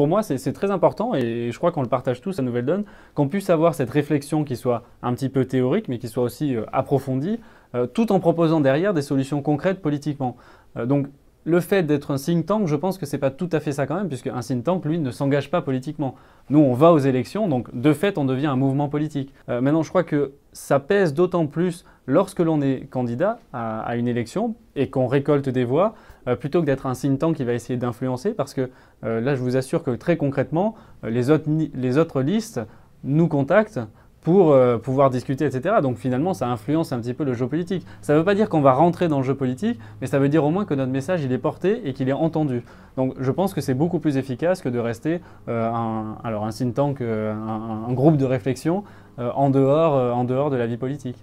pour moi, c'est très important et je crois qu'on le partage tous à Nouvelle Donne, qu'on puisse avoir cette réflexion qui soit un petit peu théorique, mais qui soit aussi euh, approfondie, euh, tout en proposant derrière des solutions concrètes politiquement. Euh, donc, le fait d'être un think tank, je pense que ce n'est pas tout à fait ça quand même, puisque un think tank, lui, ne s'engage pas politiquement. Nous, on va aux élections, donc de fait, on devient un mouvement politique. Euh, maintenant, je crois que ça pèse d'autant plus lorsque l'on est candidat à, une élection et qu'on récolte des voix, euh, plutôt que d'être un think tank qui va essayer d'influencer, parce que euh, là, je vous assure que très concrètement, les autres listes nous contactent pour euh, pouvoir discuter, etc. Donc finalement, ça influence un petit peu le jeu politique. Ça ne veut pas dire qu'on va rentrer dans le jeu politique, mais ça veut dire au moins que notre message, il est porté et qu'il est entendu. Donc je pense que c'est beaucoup plus efficace que de rester euh, un, alors un think tank, euh, un, groupe de réflexion en dehors de la vie politique.